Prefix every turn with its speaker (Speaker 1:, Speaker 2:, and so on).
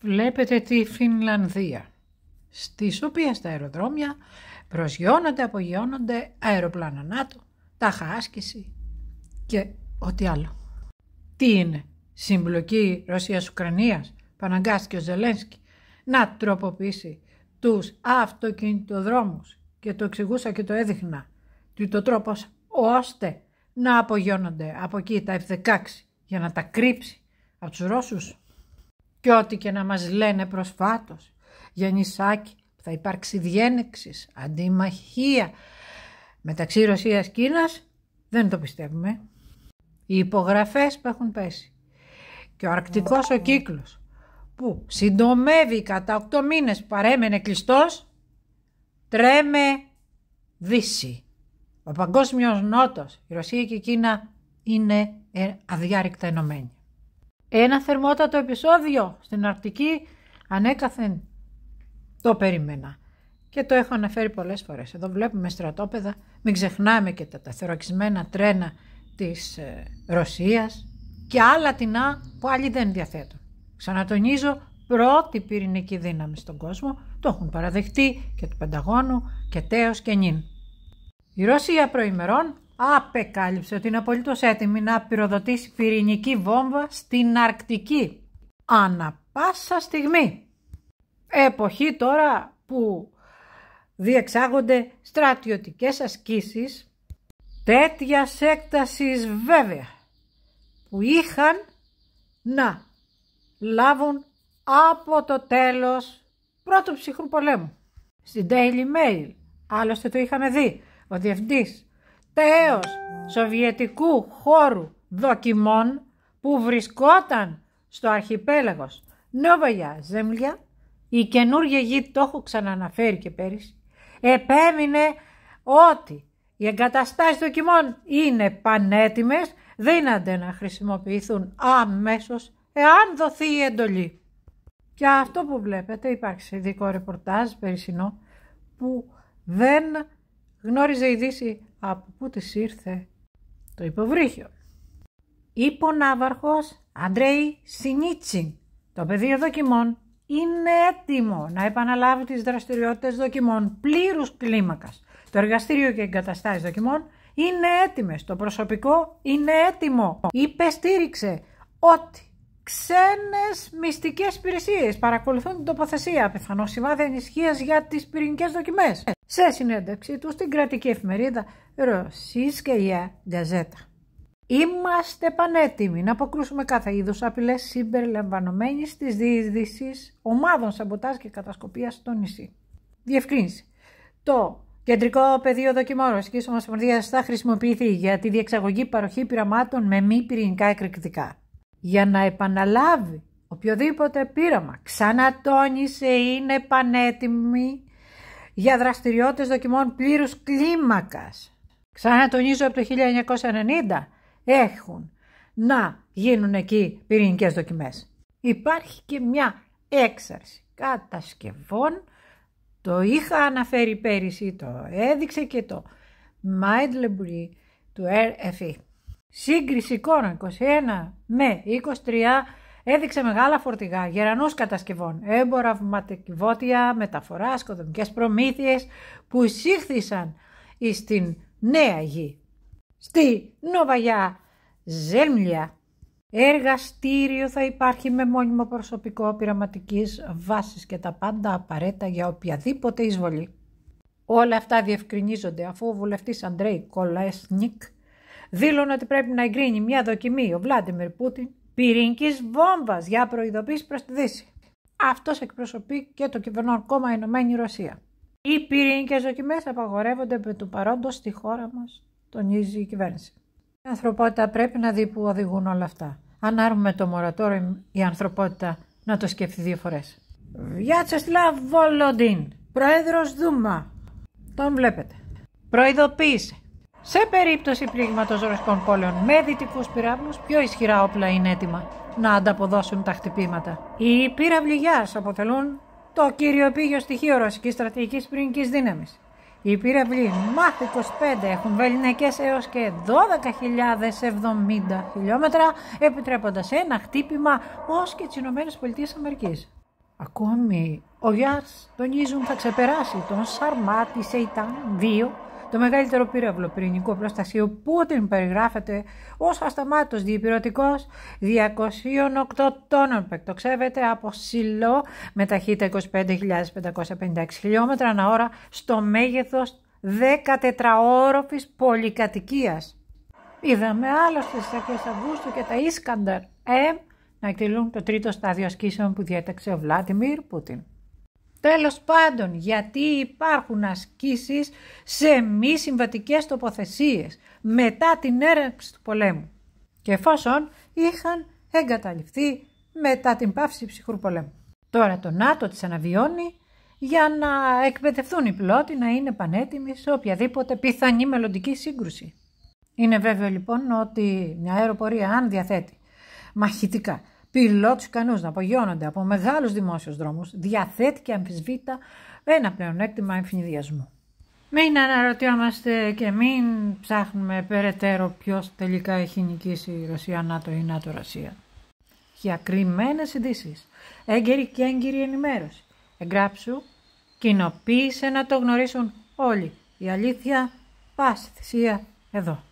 Speaker 1: Βλέπετε τη Φινλανδία, στις οποίες τα αεροδρόμια προσγειώνονται, απογειώνονται αεροπλάνα ΝΑΤΟ, τάχα άσκηση και ό,τι άλλο. Τι είναι, συμπλοκή Ρωσίας-Ουκρανίας, παναγκάστηκε ο Ζελένσκι να τροποποιήσει τους αυτοκινητοδρόμους και το εξηγούσα και το έδειχνα ότι το τρόπος ώστε να απογειώνονται από εκεί τα F-16 για να τα κρύψει από τους Ρώσους και ό,τι και να μας λένε προσφάτως. που θα υπάρξει διένεξης, αντιμαχία μεταξύ Ρωσίας-Κίνας, δεν το πιστεύουμε. Οι υπογραφές που έχουν πέσει και ο αρκτικός ο κύκλος που συντομεύει κατά οκτώ μήνες παρέμενε κλειστός, τρέμε δύση. Ο παγκόσμιος νότος, η Ρωσία και η Κίνα είναι ε, αδιάρρηκτα ενωμένοι. Ένα θερμότατο επεισόδιο στην Αρκτική ανέκαθεν το περίμενα. Και το έχω αναφέρει πολλές φορές. Εδώ βλέπουμε στρατόπεδα, μην ξεχνάμε και τα ταθεροκισμένα τρένα της ε, Ρωσίας και άλλα τεινά που άλλοι δεν διαθέτουν. Ξανατονίζω, πρώτη πυρηνική δύναμη στον κόσμο, το έχουν παραδεχτεί και του Πενταγώνου και τέος και Νιν. Η Ρωσία προημερών απεκάλυψε ότι είναι απολύτως έτοιμη να πυροδοτήσει πυρηνική βόμβα στην Αρκτική. Ανα πάσα στιγμή. Εποχή τώρα που διεξάγονται στρατιωτικές ασκήσεις τέτοια έκτασης βέβαια που είχαν να λάβουν από το τέλος πρώτου ψυχρού πολέμου. Στην Daily Mail, άλλωστε το είχαμε δει, ο διευθυντής τέος σοβιετικού χώρου δοκιμών που βρισκόταν στο αρχιπέλαγος Νόβαγια Ζέμλια, η καινούργια γη, το έχω ξαναναφέρει και πέρυσι, επέμεινε ότι οι εγκαταστάσεις δοκιμών είναι πανέτοιμες, δύνανται να χρησιμοποιηθούν αμέσως εάν δοθεί η εντολή. Και αυτό που βλέπετε υπάρχει ειδικό ρεπορτάζ περισσινό που δεν γνώριζε η Δύση από πού της ήρθε το υποβρύχιο. Υπονάβαρχος Αντρέι Σινίτσιν. Το πεδίο δοκιμών είναι έτοιμο να επαναλάβει τις δραστηριότητες δοκιμών πλήρους κλίμακας. Το εργαστήριο και εγκαταστάσεις δοκιμών είναι έτοιμες. Το προσωπικό είναι έτοιμο. Υπεστήριξε ότι ξένες μυστικές υπηρεσίες παρακολουθούν την τοποθεσία, πιθανό σημάδι ενισχύα για τις πυρηνικές δοκιμές. Σε συνέντευξή τους στην κρατική εφημερίδα Ρωσίσκεια Γκαζέτα. Είμαστε πανέτοιμοι να αποκρούσουμε κάθε είδους απειλές συμπεριλαμβανομένης της διείδηση ομάδων σαμποτάζ και κατασκοπίας στο νησί. Διευκρίνηση. Το κεντρικό πεδίο δοκιμών Ρωσικής Ομοσπονδίας θα χρησιμοποιηθεί για τη διεξαγωγή παροχή πειραμάτων με μη πυρηνικά εκρηκτικά για να επαναλάβει οποιοδήποτε πείραμα. Ξανατόνισε είναι πανέτοιμη για δραστηριότητες δοκιμών πλήρους κλίμακας. Ξανατονίζω από το 1990 έχουν να γίνουν εκεί πυρηνικές δοκιμές. Υπάρχει και μια έξαρση κατασκευών, το είχα αναφέρει πέρυσι, το έδειξε και το Mindlebury του RFE. Σύγκριση εικόνα 21 με 23 έδειξε μεγάλα φορτηγά γερανούς κατασκευών, έμπορα, βότια, μεταφορά, οικοδομικές προμήθειες που εισήχθησαν στην νέα γη. Στη Νοβαγιά Ζέλμλια Εργαστήριο θα υπάρχει με μόνιμο προσωπικό πειραματικής βάσης και τα πάντα απαραίτητα για οποιαδήποτε εισβολή. Όλα αυτά διευκρινίζονται αφού ο βουλευτής Αντρέι Κολέσνικ δήλωνε ότι πρέπει να εγκρίνει μια δοκιμή ο Βλάντιμιρ Πούτιν πυρηνική βόμβας για προειδοποίηση προς τη Δύση. Αυτός εκπροσωπεί και το κυβερνών κόμμα Ηνωμένη Ρωσία. Οι πυρηνικέ δοκιμές απαγορεύονται επί του παρόντος στη χώρα μας, τονίζει η κυβέρνηση. Η ανθρωπότητα πρέπει να δει που οδηγούν όλα αυτά. Αν άρουμε το μορατόριο, η ανθρωπότητα να το σκεφτεί δύο φορές. Βιάτσεσλαβ Βολοντίν, πρόεδρο Δούμα. Τον βλέπετε. Προειδοποίησε σε περίπτωση πλήγματος ρωσικών πόλεων με δυτικούς πυράβλους, πιο ισχυρά όπλα είναι έτοιμα να ανταποδώσουν τα χτυπήματα. Οι πύραυλοι Γιάρ αποτελούν το κύριο πύργιο στοιχείο ρωσικής στρατηγικής πυρηνικής δύναμης. Οι πύραυλοι Μάχ 25 έχουν βεληνικές έως και 12.070 χιλιόμετρα, επιτρέποντας ένα χτύπημα ως και τις ΗΠΑ. Αμερικής. Ακόμη, ο Γιάρς τονίζουν θα ξεπεράσει τον Σαρμάτι Σεϊτάν το μεγαλύτερο πύραυλο πυρηνικό προστασίου Πούτιν περιγράφεται ως ασταμάτω διεπηρωτικός 208 τόνων Το από σιλό με ταχύτητα 25.556 χιλιόμετρα ανά ώρα στο μέγεθος 14 τετραόροφης πολυκατοικίας. Είδαμε άλλωστε στις αρχές Αυγούστου και τα Ίσκαντερ ΕΜ να εκτελούν το τρίτο στάδιο ασκήσεων που διέταξε ο Βλάντιμιρ Πούτιν. Τέλος πάντων, γιατί υπάρχουν ασκήσεις σε μη συμβατικές τοποθεσίες μετά την έρευξη του πολέμου και εφόσον είχαν εγκαταληφθεί μετά την πάυση ψυχρού πολέμου. Τώρα το ΝΑΤΟ τις αναβιώνει για να εκπαιδευτούν οι πιλότοι να είναι πανέτοιμοι σε οποιαδήποτε πιθανή μελλοντική σύγκρουση. Είναι βέβαιο λοιπόν ότι μια αεροπορία αν διαθέτει μαχητικά πιλότου ικανού να απογειώνονται από μεγάλους δημόσιους δρόμους, διαθέτει και αμφισβήτα ένα πλεονέκτημα εμφυνδιασμού. Μην αναρωτιόμαστε και μην ψάχνουμε περαιτέρω ποιος τελικά έχει νικήσει η Ρωσία, ΝΑΤΟ ή ΝΑΤΟ Ρωσία. Για κρυμμένες ειδήσεις, έγκαιρη και έγκυρη ενημέρωση. Εγγράψου, κοινοποίησε να το γνωρίσουν όλοι. Η αλήθεια, πάση θυσία, εδώ.